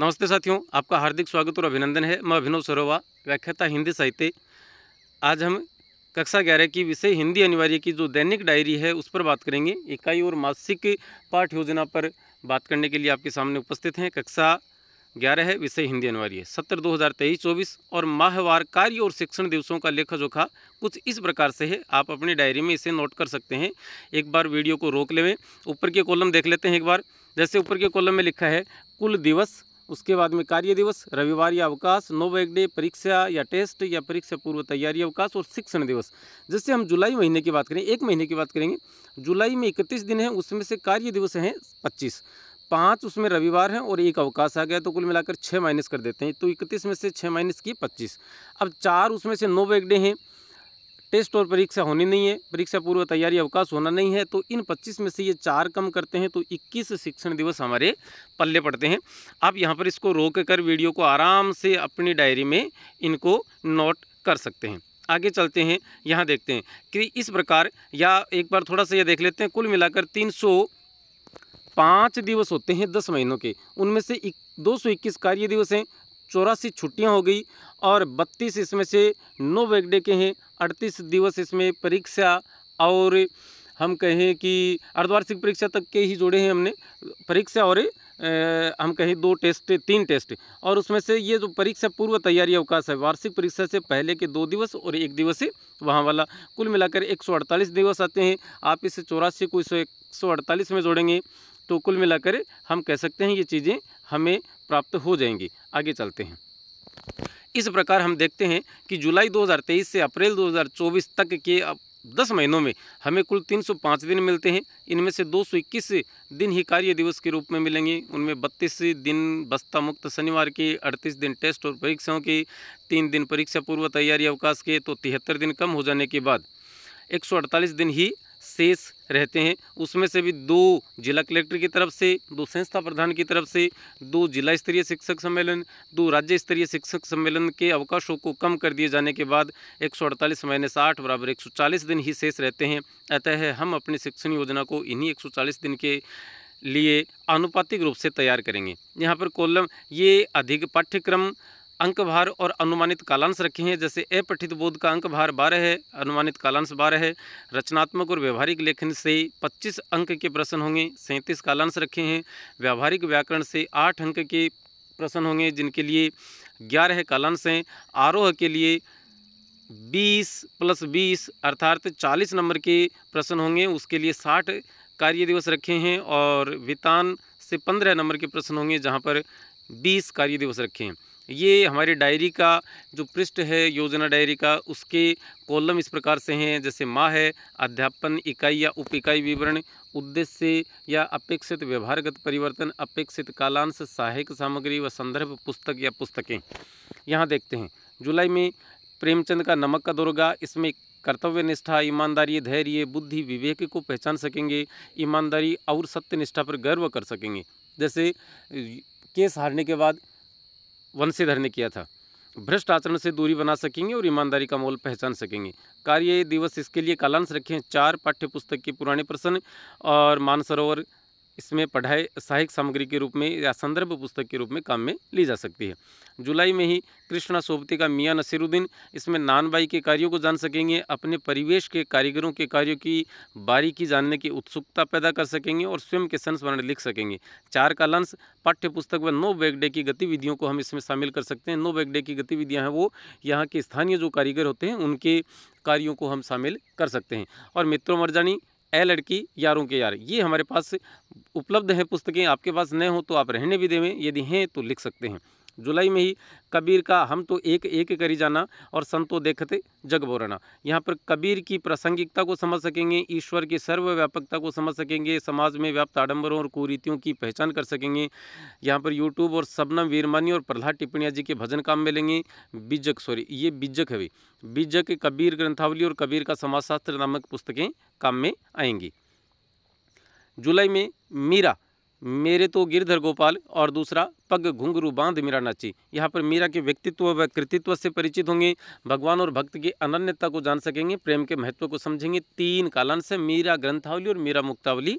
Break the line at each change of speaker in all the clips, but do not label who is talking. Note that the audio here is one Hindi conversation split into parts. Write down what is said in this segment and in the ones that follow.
नमस्ते साथियों आपका हार्दिक स्वागत और अभिनंदन है मैं अभिनव सरोवा व्याख्याता हिंदी साहित्य आज हम कक्षा ग्यारह की विषय हिंदी अनिवार्य की जो दैनिक डायरी है उस पर बात करेंगे इकाई और मासिक पाठ योजना पर बात करने के लिए आपके सामने उपस्थित हैं कक्षा ग्यारह है विषय हिंदी अनिवार्य सत्र दो हज़ार तेईस चौबीस और माहवार कार्य और शिक्षण दिवसों का लेखा जोखा कुछ इस प्रकार से है आप अपनी डायरी में इसे नोट कर सकते हैं एक बार वीडियो को रोक लेवें ऊपर के कॉलम देख लेते हैं एक बार जैसे ऊपर के कॉलम में लिखा है कुल दिवस उसके बाद में कार्य दिवस रविवार या अवकाश नो डे परीक्षा या टेस्ट या परीक्षा पूर्व तैयारी अवकाश और शिक्षण दिवस जिससे हम जुलाई महीने की बात करें एक महीने की बात करेंगे जुलाई में इकतीस दिन है उसमें से कार्य दिवस हैं पच्चीस पाँच उसमें रविवार हैं और एक अवकाश आ गया तो कुल मिलाकर छः माइनस कर देते हैं तो इकतीस में से छः माइनस किए पच्चीस अब चार उसमें से नौ डे हैं टेस्ट और परीक्षा होनी नहीं है परीक्षा पूर्व तैयारी अवकाश होना नहीं है तो इन 25 में से ये चार कम करते हैं तो 21 शिक्षण दिवस हमारे पल्ले पड़ते हैं आप यहाँ पर इसको रोक कर वीडियो को आराम से अपनी डायरी में इनको नोट कर सकते हैं आगे चलते हैं यहाँ देखते हैं कि इस प्रकार या एक बार थोड़ा सा ये देख लेते हैं कुल मिलाकर तीन पाँच दिवस होते हैं दस महीनों के उनमें से दो सौ इक्कीस कार्य दिवस हैं चौरासी छुट्टियां हो गई और बत्तीस इसमें से नौ बैकडे के हैं अड़तीस दिवस इसमें परीक्षा और हम कहें कि अर्धवार्षिक परीक्षा तक के ही जोड़े हैं हमने परीक्षा और हम कहें दो टेस्ट तीन टेस्ट और उसमें से ये जो परीक्षा पूर्व तैयारी अवकाश है वार्षिक परीक्षा से पहले के दो दिवस और एक दिवस वहाँ वाला कुल मिलाकर 148 दिवस आते हैं आप इसे चौरासी को इस में जोड़ेंगे तो कुल मिलाकर हम कह सकते हैं ये चीज़ें हमें प्राप्त हो जाएंगी आगे चलते हैं इस प्रकार हम देखते हैं कि जुलाई 2023 से अप्रैल 2024 तक के दस महीनों में हमें कुल 305 दिन मिलते हैं इनमें से 221 दिन ही कार्य दिवस के रूप में मिलेंगे उनमें 32 दिन बस्ता मुक्त शनिवार के 38 दिन टेस्ट और परीक्षाओं के तीन दिन परीक्षा पूर्व तैयारी अवकाश के तो तिहत्तर दिन कम हो जाने के बाद एक दिन ही शेष रहते हैं उसमें से भी दो जिला कलेक्टर की तरफ से दो संस्था प्रधान की तरफ से दो जिला स्तरीय शिक्षक सम्मेलन दो राज्य स्तरीय शिक्षक सम्मेलन के अवकाशों को कम कर दिए जाने के बाद एक सौ अड़तालीस माइनस साठ बराबर एक सौ चालीस दिन ही शेष रहते हैं अतः हम अपनी शिक्षण योजना को इन्हीं एक सौ चालीस दिन के लिए आनुपातिक रूप से तैयार करेंगे यहाँ पर कोलम ये अधिक पाठ्यक्रम अंक भार और अनुमानित कालांश रखे हैं जैसे अपठित बोध का अंक भार बारह है अनुमानित कालांश बारह है रचनात्मक और व्यवहारिक लेखन से 25 अंक के प्रश्न होंगे सैंतीस कालांश रखे हैं व्यावहारिक व्याकरण से आठ अंक के प्रश्न होंगे जिनके लिए ग्यारह कालांश हैं आरोह के लिए बीस प्लस बीस अर्थात चालीस नंबर के प्रश्न होंगे उसके लिए साठ कार्य दिवस रखे हैं और वितान से पंद्रह नंबर के प्रश्न होंगे जहाँ पर बीस कार्य दिवस रखे हैं ये हमारी डायरी का जो पृष्ठ है योजना डायरी का उसके कॉलम इस प्रकार से हैं जैसे माह है अध्यापन इकाई या उप इकाई विवरण उद्देश्य या अपेक्षित व्यवहारगत परिवर्तन अपेक्षित कालांश सहायक सामग्री व संदर्भ पुस्तक या पुस्तकें यहाँ देखते हैं जुलाई में प्रेमचंद का नमक का दुर्गा इसमें कर्तव्य निष्ठा ईमानदारी धैर्य बुद्धि विवेक को पहचान सकेंगे ईमानदारी और सत्य निष्ठा पर गर्व कर सकेंगे जैसे केस हारने के बाद वंशीधर ने किया था भ्रष्ट आचरण से दूरी बना सकेंगे और ईमानदारी का मोल पहचान सकेंगे कार्य दिवस इसके लिए कालांश रखें चार पाठ्य पुस्तक के पुराने प्रश्न और मानसरोवर इसमें पढ़ाई सहायक सामग्री के रूप में या संदर्भ पुस्तक के रूप में काम में ली जा सकती है जुलाई में ही कृष्णा सोबती का मियाँ नसीरुद्दीन इसमें नानबाई के कार्यों को जान सकेंगे अपने परिवेश के कारीगरों के कार्यों की बारीकी जानने की उत्सुकता पैदा कर सकेंगे और स्वयं के संस्मरण लिख सकेंगे चार का लंस पाठ्य पुस्तक व नो बैगडे की गतिविधियों को हम इसमें शामिल कर सकते हैं नो बैगडे की गतिविधियाँ हैं वो यहाँ के स्थानीय जो कारीगर होते हैं उनके कार्यों को हम शामिल कर सकते हैं और मित्रों मरजानी ए लड़की यारों के यार ये हमारे पास उपलब्ध हैं पुस्तकें आपके पास न हो तो आप रहने भी देवें यदि हैं तो लिख सकते हैं जुलाई में ही कबीर का हम तो एक एक करी जाना और संतो तो देखते जग बोरना यहाँ पर कबीर की प्रासंगिकता को समझ सकेंगे ईश्वर की सर्वव्यापकता को समझ सकेंगे समाज में व्याप्त आडंबरों और कुरीतियों की पहचान कर सकेंगे यहाँ पर यूट्यूब और सबनम वीरमानी और प्रहलाद टिप्पणिया जी के भजन काम मिलेंगे बीजक सॉरी ये बीजक है भाई बीजक कबीर ग्रंथावली और कबीर का समाजशास्त्र नामक पुस्तकें काम में आएंगी जुलाई में मीरा मेरे तो गिरधर गोपाल और दूसरा पग घुंगरू बांध मीरा नाची यहाँ पर मीरा के व्यक्तित्व व कृतित्व से परिचित होंगे भगवान और भक्त की अनन्यता को जान सकेंगे प्रेम के महत्व को समझेंगे तीन कालांश मीरा ग्रंथावली और मीरा मुक्तावली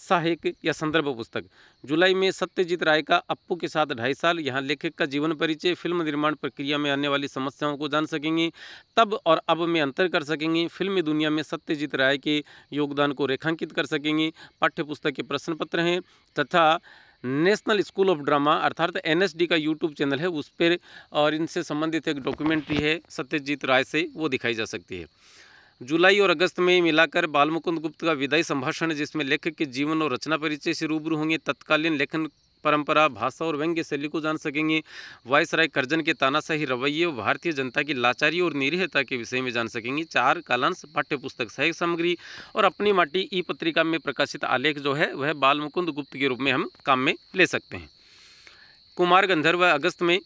सहायक या संदर्भ पुस्तक जुलाई में सत्यजीत राय का अप्पू के साथ ढाई साल यहाँ लेखक का जीवन परिचय फिल्म निर्माण प्रक्रिया में आने वाली समस्याओं को जान सकेंगे तब और अब में अंतर कर सकेंगे फिल्मी दुनिया में सत्यजीत राय के योगदान को रेखांकित कर सकेंगे पाठ्य पुस्तक के प्रश्न पत्र हैं तथा नेशनल स्कूल ऑफ ड्रामा अर्थात एनएसडी का यूट्यूब चैनल है उस पर और इनसे संबंधित एक डॉक्यूमेंट्री है सत्यजीत राय से वो दिखाई जा सकती है जुलाई और अगस्त में मिलाकर बालमुकुंद गुप्त का विदाई संभाषण जिसमें लेखक के जीवन और रचना परिचय से रूबरू होंगे तत्कालीन लेखन परंपरा भाषा और व्यंग्य शैली को जान सकेंगे वाइस राय कर्जन के तानाशाही रवैये और भारतीय जनता की लाचारी और निरीहता के विषय में जान सकेंगे चार कालांश पाठ्य पुस्तक सहायक सामग्री और अपनी माटी ई पत्रिका में प्रकाशित आलेख जो है वह बालमुकुंद गुप्त के रूप में हम काम में ले सकते हैं कुमार गंधर्व अगस्त में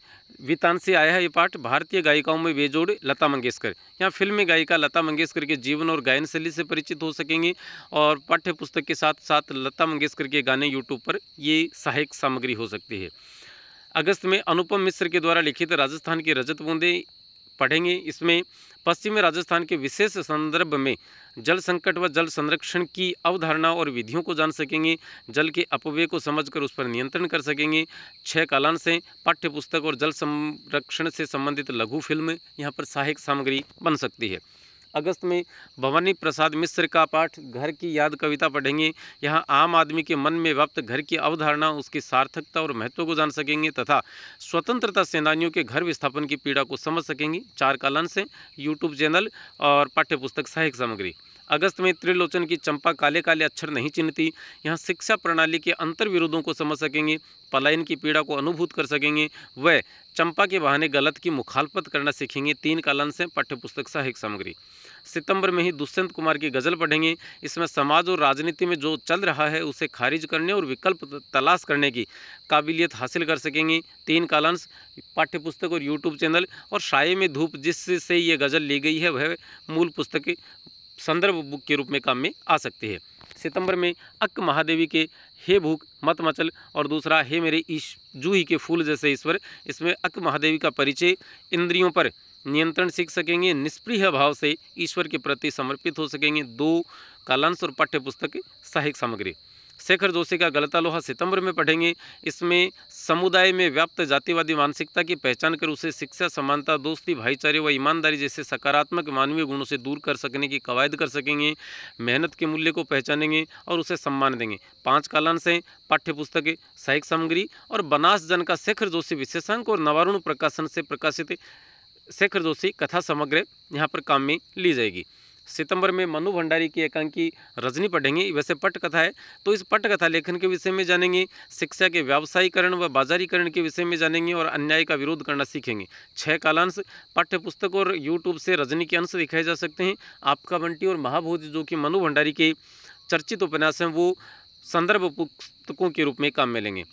वितान से आया है ये पाठ भारतीय गायिकाओं में बेजोड़ लता मंगेशकर यहाँ फिल्मी गायिका लता मंगेशकर के जीवन और गायन शैली से परिचित हो सकेंगी और पाठ्य पुस्तक के साथ साथ लता मंगेशकर के गाने यूट्यूब पर ये सहायक सामग्री हो सकती है अगस्त में अनुपम मिश्र के द्वारा लिखित राजस्थान की रजत बूंदे पढ़ेंगे इसमें पश्चिमी राजस्थान के विशेष संदर्भ में जल संकट व जल संरक्षण की अवधारणा और विधियों को जान सकेंगे जल के अपव्यय को समझकर उस पर नियंत्रण कर सकेंगे छः कालान से पाठ्यपुस्तक और जल संरक्षण से संबंधित लघु फिल्म यहाँ पर सहायक सामग्री बन सकती है अगस्त में भवानी प्रसाद मिश्र का पाठ घर की याद कविता पढ़ेंगे यहाँ आम आदमी के मन में व्याप्त घर की अवधारणा उसकी सार्थकता और महत्व को जान सकेंगे तथा स्वतंत्रता सेनानियों के घर विस्थापन की पीड़ा को समझ सकेंगे चार कालन से यूट्यूब चैनल और पाठ्यपुस्तक सहायक सामग्री अगस्त में त्रिलोचन की चंपा काले काले अक्षर नहीं चिन्हती यहाँ शिक्षा प्रणाली के अंतर विरोधों को समझ सकेंगे पलायन की पीड़ा को अनुभूत कर सकेंगे वह चंपा के बहाने गलत की मुखालपत करना सीखेंगे तीन कालन से पाठ्यपुस्तक सहायक सामग्री सितंबर में ही दुष्यंत कुमार की गज़ल पढ़ेंगे इसमें समाज और राजनीति में जो चल रहा है उसे खारिज करने और विकल्प तलाश करने की काबिलियत हासिल कर सकेंगे तीन कालंस पाठ्यपुस्तक और यूट्यूब चैनल और शाये में धूप जिससे ये गज़ल ली गई है वह मूल पुस्तक संदर्भ बुक के रूप में काम में आ सकते हैं सितंबर में अक्क महादेवी के हे भूख मत मचल और दूसरा हे मेरे ईश जूही के फूल जैसे ईश्वर इसमें अक्क महादेवी का परिचय इंद्रियों पर नियंत्रण सीख सकेंगे निष्प्रिय भाव से ईश्वर के प्रति समर्पित हो सकेंगे दो कालांश और पाठ्य पुस्तक सहायक सामग्री शेखर जोशी का गलता लोहा सितंबर में पढ़ेंगे इसमें समुदाय में व्याप्त जातिवादी मानसिकता की पहचान कर उसे शिक्षा समानता दोस्ती भाईचारे व ईमानदारी जैसे सकारात्मक मानवीय गुणों से दूर कर सकने की कवायद कर सकेंगे मेहनत के मूल्य को पहचानेंगे और उसे सम्मान देंगे पाँच कालांश हैं पाठ्यपुस्तकें सहायक सामग्री और बनास जन का शेखर जोशी विशेषांक और नवारुण प्रकाशन से प्रकाशित शेखर जोशी कथा समग्र यहाँ पर काम में ली जाएगी सितंबर में मनु भंडारी की एकांकी रजनी पढ़ेंगे वैसे पटकथा है तो इस पटकथा लेखन के विषय में जानेंगे शिक्षा के व्यावसायीकरण व बाजारीकरण के विषय में जानेंगे और अन्याय का विरोध करना सीखेंगे छः कालांश पाठ्य पुस्तक और यूट्यूब से रजनी के अंश दिखाए जा सकते हैं आपका बंटी और महाभूत जो कि मनु भंडारी के चर्चित उपन्यास हैं वो संदर्भ पुस्तकों के रूप में काम में लेंगे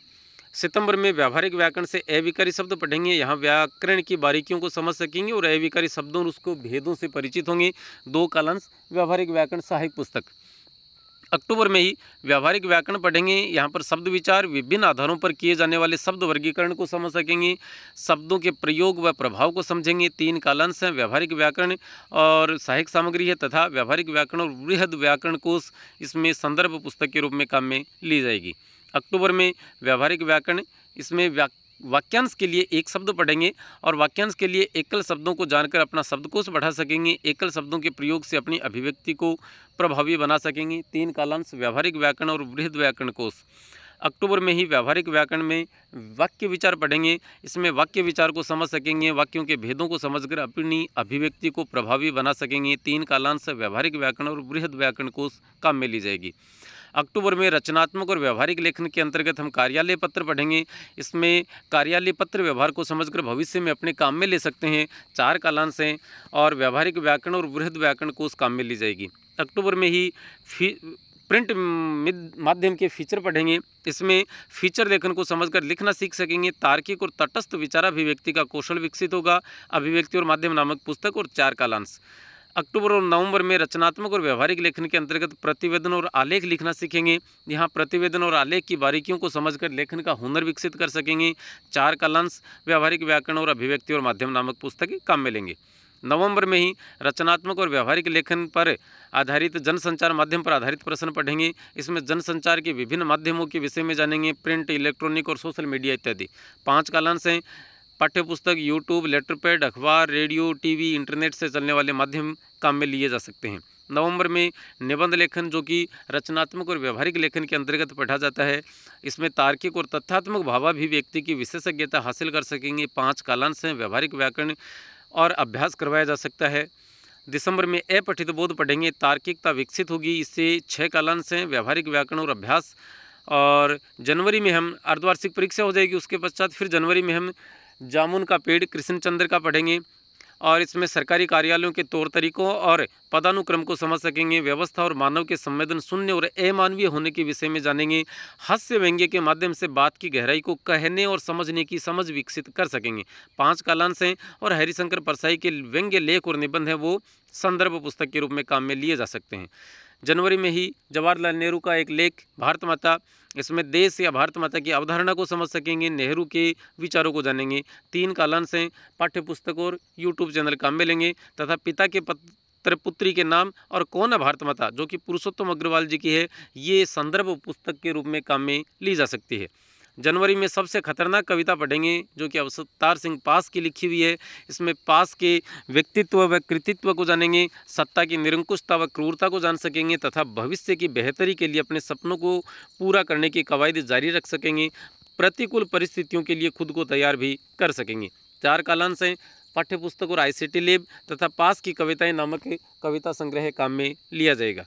सितंबर में व्यावहारिक व्याकरण से अविकारी शब्द पढ़ेंगे यहाँ व्याकरण की बारीकियों को समझ सकेंगे और अविकारी शब्दों और उसको भेदों से परिचित होंगे दो कालंश व्यावहारिक व्याकरण सहायक पुस्तक अक्टूबर में ही व्यावहारिक व्याकरण पढ़ेंगे यहाँ पर शब्द विचार विभिन्न आधारों पर किए जाने वाले शब्द वर्गीकरण को समझ सकेंगे शब्दों के प्रयोग व प्रभाव को समझेंगे तीन कालंश हैं व्यावहारिक व्याकरण और सहायक सामग्री है तथा व्यावहारिक व्याकरण और वृहद व्याकरण कोष इसमें संदर्भ पुस्तक के रूप में काम में ली जाएगी अक्टूबर में व्यावहारिक व्याकरण इसमें व्या वाक्यांश के लिए एक शब्द पढ़ेंगे और वाक्यांश के लिए एकल शब्दों को जानकर अपना शब्दकोश बढ़ा सकेंगे एकल शब्दों के प्रयोग से अपनी अभिव्यक्ति को प्रभावी बना सकेंगे तीन कालांश व्यावहारिक व्याकरण और वृहद व्याकरण कोश अक्टूबर में ही व्यावहारिक व्याकरण में वाक्य विचार पढ़ेंगे इसमें वाक्य विचार को समझ सकेंगे वाक्यों के भेदों को समझकर अपनी अभिव्यक्ति को प्रभावी बना सकेंगे तीन कालांश व्यावहारिक व्याकरण और वृहद व्याकरण कोश काम में ली जाएगी अक्टूबर में रचनात्मक और व्यवहारिक लेखन के अंतर्गत हम कार्यालय पत्र पढ़ेंगे इसमें कार्यालय पत्र व्यवहार को समझकर भविष्य में अपने काम में ले सकते हैं चार कालांश हैं और व्यावहारिक व्याकरण और वृहद व्याकरण को उस काम में ली जाएगी अक्टूबर में ही फी प्रिंट माध्यम के फीचर पढ़ेंगे इसमें फीचर लेखन को समझकर लिखना सीख सकेंगे तार्किक और तटस्थ विचार अभिव्यक्ति का कौशल विकसित होगा अभिव्यक्ति और माध्यम नामक पुस्तक और चार कालांश अक्टूबर और नवंबर में रचनात्मक और व्यवहारिक लेखन के अंतर्गत प्रतिवेदन और आलेख लिखना सीखेंगे यहाँ प्रतिवेदन और आलेख की बारीकियों को समझकर लेखन का हुनर विकसित कर सकेंगे चार कलंस व्यवहारिक व्याकरण और अभिव्यक्ति और माध्यम नामक पुस्तकें काम में लेंगे नवंबर में ही रचनात्मक और व्यवहारिक लेखन पर आधारित जनसंचार माध्यम पर आधारित प्रश्न पढ़ेंगे इसमें जनसंचार के विभिन्न माध्यमों के विषय में जानेंगे प्रिंट इलेक्ट्रॉनिक और सोशल मीडिया इत्यादि पाँच कालांश हैं पाठ्यपुस्तक यूट्यूब लेटरपैड अखबार रेडियो टीवी इंटरनेट से चलने वाले माध्यम काम में लिए जा सकते हैं नवंबर में निबंध लेखन जो कि रचनात्मक और व्यवहारिक लेखन के अंतर्गत पढ़ा जाता है इसमें तार्किक और तथ्यात्मक भी व्यक्ति की विशेषज्ञता हासिल कर सकेंगे पाँच कालांश हैं व्यवहारिक व्याकरण और अभ्यास करवाया जा सकता है दिसंबर में अपठित बोध पढ़ेंगे तार्किकता विकसित होगी इससे छः कालांश हैं व्यवहारिक व्याकरण और अभ्यास और जनवरी में हम अर्धवार्षिक परीक्षा हो जाएगी उसके पश्चात फिर जनवरी में हम जामुन का पेड़ कृष्णचंद्र का पढ़ेंगे और इसमें सरकारी कार्यालयों के तौर तरीकों और पदानुक्रम को समझ सकेंगे व्यवस्था और मानव के संवेदन शून्य और अमानवीय होने के विषय में जानेंगे हास्य व्यंग्य के माध्यम से बात की गहराई को कहने और समझने की समझ विकसित कर सकेंगे पांच कालांश हैं और हरिशंकर परसाई के व्यंग्य लेख और निबंध हैं वो संदर्भ पुस्तक के रूप में काम में लिए जा सकते हैं जनवरी में ही जवाहरलाल नेहरू का एक लेख भारत माता इसमें देश या भारत माता की अवधारणा को समझ सकेंगे नेहरू के विचारों को जानेंगे तीन कालांश हैं पाठ्य पुस्तक और यूट्यूब चैनल काम में लेंगे तथा पिता के पत पुत्री के नाम और कौन है भारत माता जो कि पुरुषोत्तम अग्रवाल जी की है ये संदर्भ पुस्तक के रूप में काम में ली जा सकती है जनवरी में सबसे खतरनाक कविता पढ़ेंगे जो कि अवतार सिंह पास की लिखी हुई है इसमें पास के व्यक्तित्व व कृतित्व को जानेंगे सत्ता की निरंकुशता व क्रूरता को जान सकेंगे तथा भविष्य की बेहतरी के लिए अपने सपनों को पूरा करने की कवायद जारी रख सकेंगे प्रतिकूल परिस्थितियों के लिए खुद को तैयार भी कर सकेंगे चार कालांश हैं पाठ्यपुस्तक और आई टी लेब तथा पास की कविताएं नामक कविता संग्रह काम में लिया जाएगा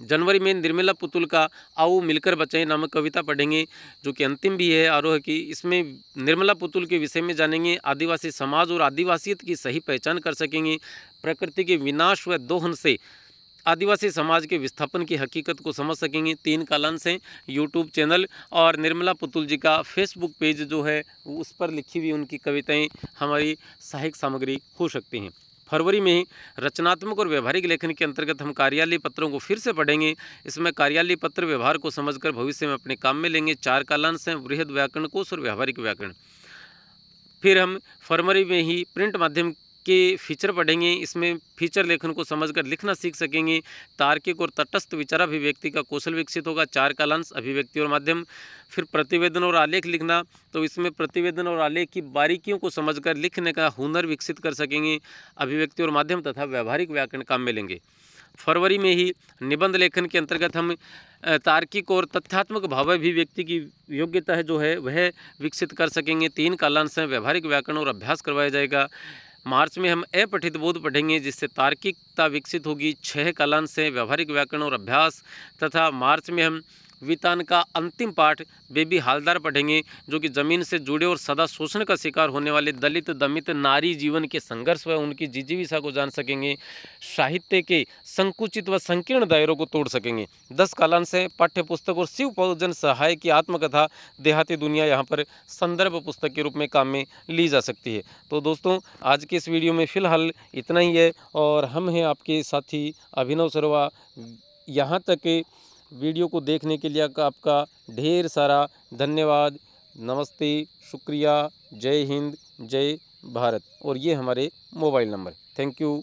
जनवरी में निर्मला पुतुल का आओ मिलकर बचाएं नामक कविता पढ़ेंगे जो कि अंतिम भी है आरोह की इसमें निर्मला पुतुल के विषय में जानेंगे आदिवासी समाज और आदिवासियत की सही पहचान कर सकेंगे प्रकृति के विनाश व दोहन से आदिवासी समाज के विस्थापन की हकीकत को समझ सकेंगे तीन कालांश हैं यूट्यूब चैनल और निर्मला पुतुल जी का फेसबुक पेज जो है उस पर लिखी हुई उनकी कविताएं हमारी सहायक सामग्री हो सकती हैं फरवरी में ही रचनात्मक और व्यवहारिक लेखन के अंतर्गत हम कार्यालय पत्रों को फिर से पढ़ेंगे इसमें कार्यालय पत्र व्यवहार को समझकर भविष्य में अपने काम में लेंगे चार कालांश हैं वृहद व्याकरण कोष और व्यावहारिक व्याकरण फिर हम फरवरी में ही प्रिंट माध्यम के फीचर पढ़ेंगे इसमें फीचर लेखन को समझकर लिखना सीख सकेंगे तार्किक और तटस्थ विचार अभिव्यक्ति का कौशल विकसित होगा चार कालांश अभिव्यक्ति और माध्यम फिर प्रतिवेदन और आलेख लिखना तो इसमें प्रतिवेदन और आलेख की बारीकियों को समझकर लिखने का हुनर विकसित कर सकेंगे अभिव्यक्ति और माध्यम तथा व्यावहारिक व्याकरण काम में लेंगे फरवरी में ही निबंध लेखन के अंतर्गत हम तार्किक और तथ्यात्मक अभिव्यक्ति की योग्यता है जो है वह विकसित कर सकेंगे तीन कालांश हैं व्यवहारिक व्याकरण और अभ्यास करवाया जाएगा मार्च में हम अपठित बोध पढ़ेंगे जिससे तार्किकता विकसित होगी छह कलन से व्यवहारिक व्याकरण और अभ्यास तथा मार्च में हम वितान का अंतिम पाठ बेबी हालदार पढ़ेंगे जो कि ज़मीन से जुड़े और सदा शोषण का शिकार होने वाले दलित दमित नारी जीवन के संघर्ष व उनकी जिजीविशा को जान सकेंगे साहित्य के संकुचित व संकीर्ण दायरों को तोड़ सकेंगे दस कालांश से पाठ्य पुस्तक और शिव पौजन सहाय की आत्मकथा देहाती दुनिया यहाँ पर संदर्भ पुस्तक के रूप में काम में ली जा सकती है तो दोस्तों आज के इस वीडियो में फ़िलहाल इतना ही है और हम हैं आपके साथी अभिनव सरवा यहाँ तक वीडियो को देखने के लिए आपका ढेर सारा धन्यवाद नमस्ते शुक्रिया जय हिंद जय भारत और ये हमारे मोबाइल नंबर थैंक यू